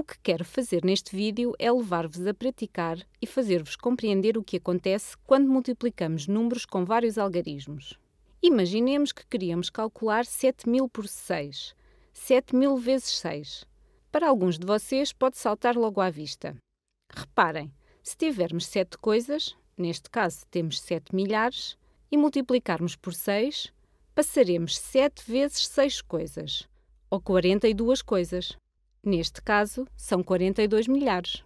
O que quero fazer neste vídeo é levar-vos a praticar e fazer-vos compreender o que acontece quando multiplicamos números com vários algarismos. Imaginemos que queríamos calcular 7000 por 6, 7000 vezes 6. Para alguns de vocês pode saltar logo à vista. Reparem, se tivermos 7 coisas, neste caso temos 7 milhares, e multiplicarmos por 6, passaremos 7 vezes 6 coisas, ou 42 coisas. Neste caso, são 42 milhares.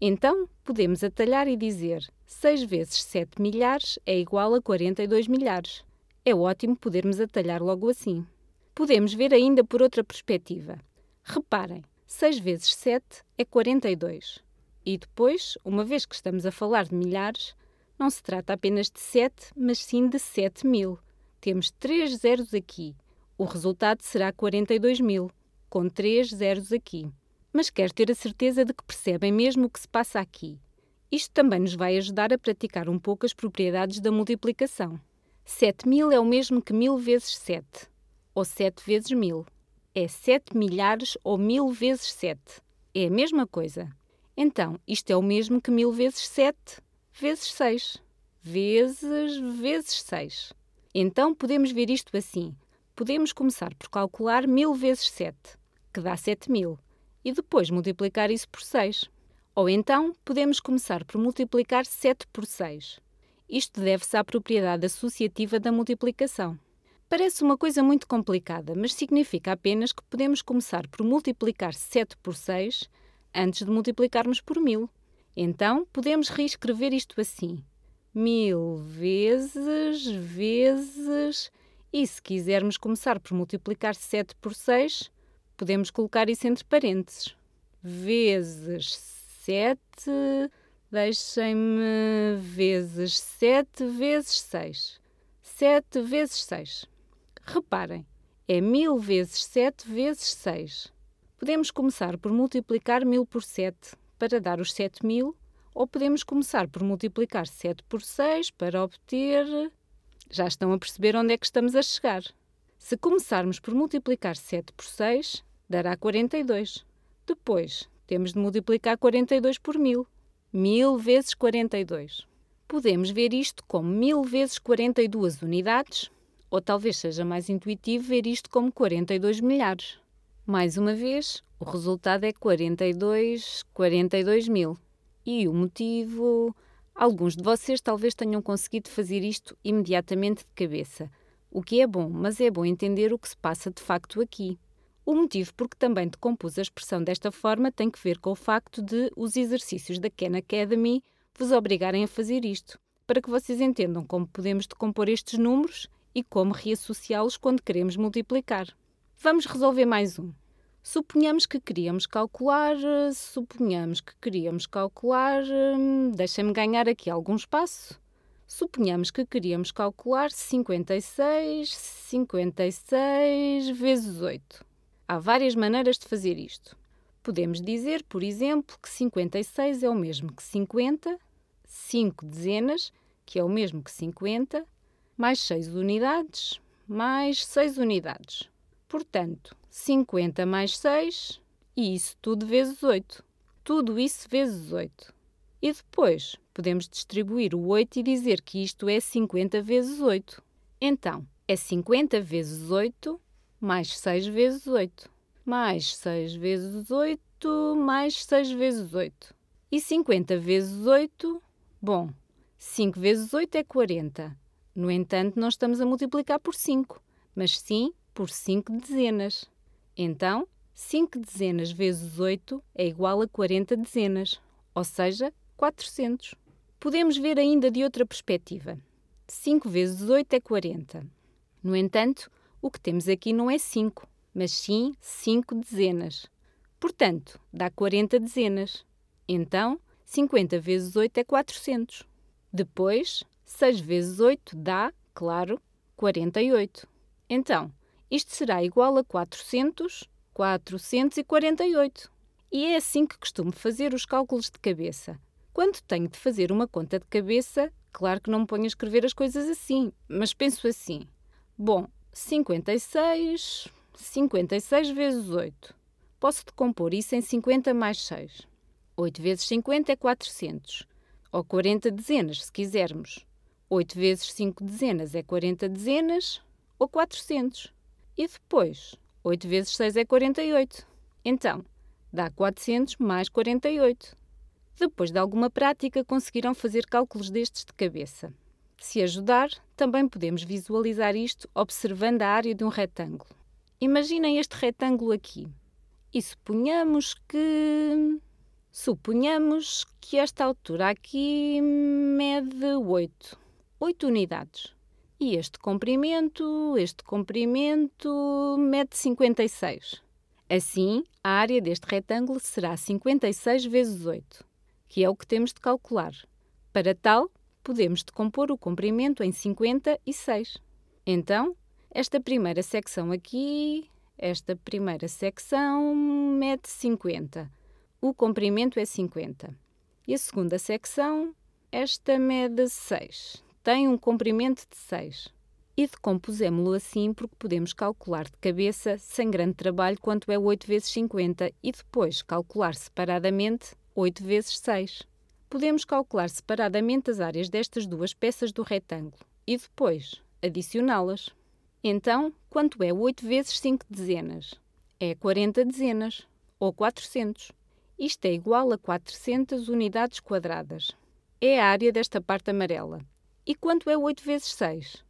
Então, podemos atalhar e dizer 6 vezes 7 milhares é igual a 42 milhares. É ótimo podermos atalhar logo assim. Podemos ver ainda por outra perspectiva. Reparem, 6 vezes 7 é 42. E depois, uma vez que estamos a falar de milhares, não se trata apenas de 7, mas sim de 7 mil. Temos três zeros aqui. O resultado será 42 mil com três zeros aqui. Mas quero ter a certeza de que percebem mesmo o que se passa aqui. Isto também nos vai ajudar a praticar um pouco as propriedades da multiplicação. 7000 é o mesmo que 1000 vezes 7, ou 7 vezes 1000. É 7 milhares ou 1000 vezes 7. É a mesma coisa. Então, isto é o mesmo que 1000 vezes 7 vezes 6. Vezes vezes 6. Então, podemos ver isto assim. Podemos começar por calcular 1000 vezes 7 que dá 7 mil, e depois multiplicar isso por 6. Ou então, podemos começar por multiplicar 7 por 6. Isto deve-se à propriedade associativa da multiplicação. Parece uma coisa muito complicada, mas significa apenas que podemos começar por multiplicar 7 por 6 antes de multiplicarmos por 1000. Então, podemos reescrever isto assim: 1000 vezes vezes. E se quisermos começar por multiplicar 7 por 6, podemos colocar isso entre parênteses. Vezes 7, deixem-me, vezes 7 vezes 6. 7 vezes 6. Reparem, é 1000 vezes 7 vezes 6. Podemos começar por multiplicar 1000 por 7 para dar os 7000, ou podemos começar por multiplicar 7 por 6 para obter. Já estão a perceber onde é que estamos a chegar. Se começarmos por multiplicar 7 por 6, dará 42. Depois, temos de multiplicar 42 por 1000. 1000 vezes 42. Podemos ver isto como 1000 vezes 42 unidades, ou talvez seja mais intuitivo ver isto como 42 milhares. Mais uma vez, o resultado é 42, 42 mil. E o motivo? Alguns de vocês talvez tenham conseguido fazer isto imediatamente de cabeça o que é bom, mas é bom entender o que se passa de facto aqui. O motivo por que também decompus a expressão desta forma tem que ver com o facto de os exercícios da Khan Academy vos obrigarem a fazer isto, para que vocês entendam como podemos decompor estes números e como reassociá-los quando queremos multiplicar. Vamos resolver mais um. Suponhamos que queríamos calcular, eh, suponhamos que queríamos calcular, hum, deixem-me ganhar aqui algum espaço suponhamos que queríamos calcular 56, 56 vezes 8. Há várias maneiras de fazer isto. Podemos dizer, por exemplo, que 56 é o mesmo que 50, 5 dezenas, que é o mesmo que 50, mais 6 unidades, mais 6 unidades. Portanto, 50 mais 6, e isso tudo vezes 8. Tudo isso vezes 8. E depois podemos distribuir o 8 e dizer que isto é 50 vezes 8. Então, é 50 vezes 8 mais 6 vezes 8. Mais 6 vezes 8 mais 6 vezes 8. E 50 vezes 8, bom, 5 vezes 8 é 40. No entanto, não estamos a multiplicar por 5, mas sim por 5 dezenas. Então, 5 dezenas vezes 8 é igual a 40 dezenas, ou seja, 400. Podemos ver ainda de outra perspectiva. 5 vezes 8 é 40. No entanto, o que temos aqui não é 5, mas sim 5 dezenas. Portanto, dá 40 dezenas. Então, 50 vezes 8 é 400. Depois, 6 vezes 8 dá, claro, 48. Então, isto será igual a 400, 448. E é assim que costumo fazer os cálculos de cabeça, quando tenho de fazer uma conta de cabeça, claro que não me ponho a escrever as coisas assim, mas penso assim: bom, 56, 56 vezes 8. Posso decompor isso em 50 mais 6. 8 vezes 50 é 400, ou 40 dezenas, se quisermos. 8 vezes 5 dezenas é 40 dezenas, ou 400. E depois, 8 vezes 6 é 48. Então, dá 400 mais 48. Depois de alguma prática, conseguirão fazer cálculos destes de cabeça. Se ajudar, também podemos visualizar isto observando a área de um retângulo. Imaginem este retângulo aqui. E suponhamos que. Suponhamos que esta altura aqui mede 8. 8 unidades. E este comprimento, este comprimento mede 56. Assim, a área deste retângulo será 56 vezes 8 que é o que temos de calcular. Para tal, podemos decompor o comprimento em 50 e 6. Então, esta primeira secção aqui, esta primeira secção mede 50. O comprimento é 50. E a segunda secção, esta mede 6. Tem um comprimento de 6 e decompusemos-lo assim porque podemos calcular de cabeça, sem grande trabalho, quanto é 8 vezes 50 e depois calcular separadamente 8 vezes 6. Podemos calcular separadamente as áreas destas duas peças do retângulo e depois adicioná-las. Então, quanto é 8 vezes 5 dezenas? É 40 dezenas, ou 400. Isto é igual a 400 unidades quadradas. É a área desta parte amarela. E quanto é 8 vezes 6?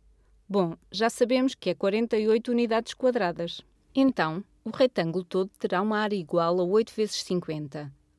Bom, já sabemos que é 48 unidades quadradas. Então, o retângulo todo terá uma área igual a 8 vezes 50,